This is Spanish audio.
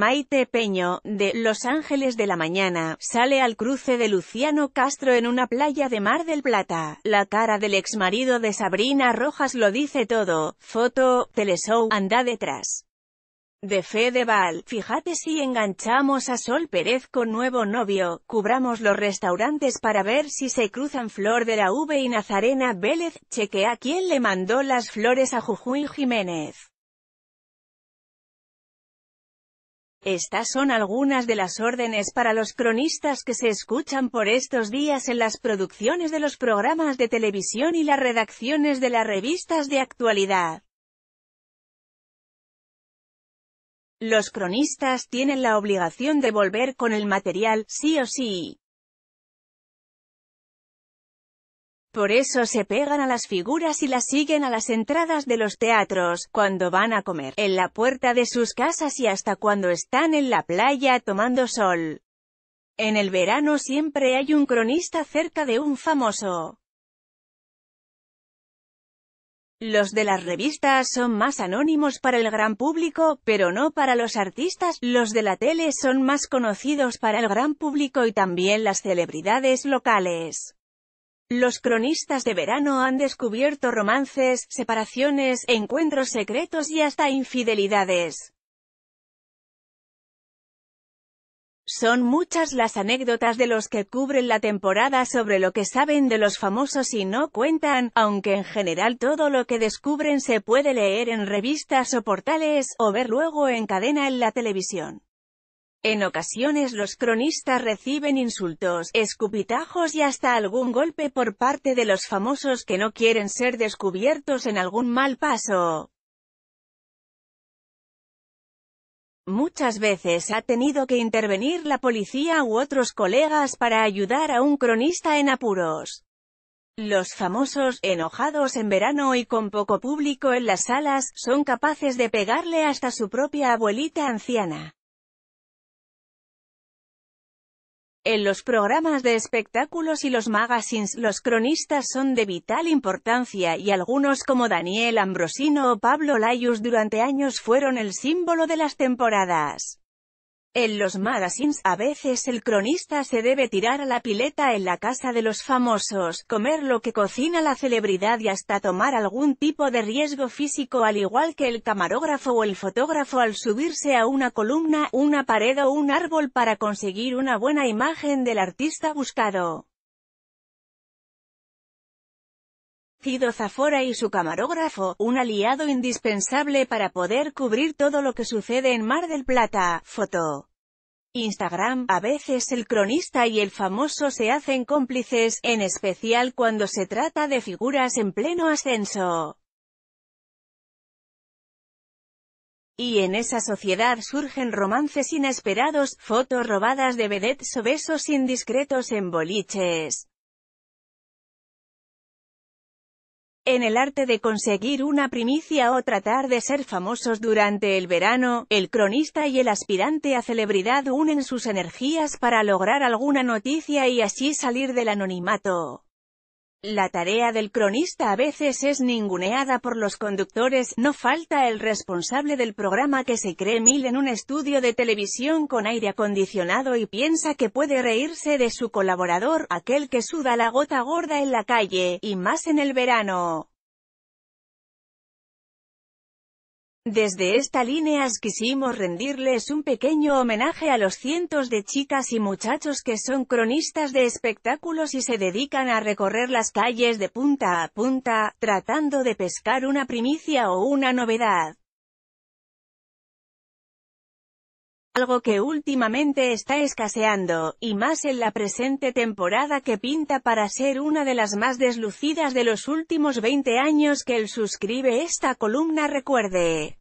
Maite Peño, de Los Ángeles de la Mañana, sale al cruce de Luciano Castro en una playa de Mar del Plata. La cara del ex marido de Sabrina Rojas lo dice todo. Foto, Teleshow, anda detrás. De Fedeval, fíjate si enganchamos a Sol Pérez con nuevo novio, cubramos los restaurantes para ver si se cruzan Flor de la V y Nazarena Vélez, chequea quién le mandó las flores a Jujuy Jiménez. Estas son algunas de las órdenes para los cronistas que se escuchan por estos días en las producciones de los programas de televisión y las redacciones de las revistas de actualidad. Los cronistas tienen la obligación de volver con el material, sí o sí. Por eso se pegan a las figuras y las siguen a las entradas de los teatros, cuando van a comer, en la puerta de sus casas y hasta cuando están en la playa tomando sol. En el verano siempre hay un cronista cerca de un famoso. Los de las revistas son más anónimos para el gran público, pero no para los artistas, los de la tele son más conocidos para el gran público y también las celebridades locales. Los cronistas de verano han descubierto romances, separaciones, encuentros secretos y hasta infidelidades. Son muchas las anécdotas de los que cubren la temporada sobre lo que saben de los famosos y no cuentan, aunque en general todo lo que descubren se puede leer en revistas o portales, o ver luego en cadena en la televisión. En ocasiones los cronistas reciben insultos, escupitajos y hasta algún golpe por parte de los famosos que no quieren ser descubiertos en algún mal paso. Muchas veces ha tenido que intervenir la policía u otros colegas para ayudar a un cronista en apuros. Los famosos, enojados en verano y con poco público en las salas, son capaces de pegarle hasta su propia abuelita anciana. En los programas de espectáculos y los magazines los cronistas son de vital importancia y algunos como Daniel Ambrosino o Pablo Laius durante años fueron el símbolo de las temporadas. En los magazines a veces el cronista se debe tirar a la pileta en la casa de los famosos, comer lo que cocina la celebridad y hasta tomar algún tipo de riesgo físico al igual que el camarógrafo o el fotógrafo al subirse a una columna, una pared o un árbol para conseguir una buena imagen del artista buscado. Cido Zafora y su camarógrafo, un aliado indispensable para poder cubrir todo lo que sucede en Mar del Plata. Foto. Instagram, a veces el cronista y el famoso se hacen cómplices, en especial cuando se trata de figuras en pleno ascenso. Y en esa sociedad surgen romances inesperados, fotos robadas de vedettes o besos indiscretos en boliches. En el arte de conseguir una primicia o tratar de ser famosos durante el verano, el cronista y el aspirante a celebridad unen sus energías para lograr alguna noticia y así salir del anonimato. La tarea del cronista a veces es ninguneada por los conductores, no falta el responsable del programa que se cree mil en un estudio de televisión con aire acondicionado y piensa que puede reírse de su colaborador, aquel que suda la gota gorda en la calle, y más en el verano. Desde esta línea quisimos rendirles un pequeño homenaje a los cientos de chicas y muchachos que son cronistas de espectáculos y se dedican a recorrer las calles de punta a punta, tratando de pescar una primicia o una novedad. algo que últimamente está escaseando, y más en la presente temporada que pinta para ser una de las más deslucidas de los últimos 20 años que el suscribe esta columna recuerde.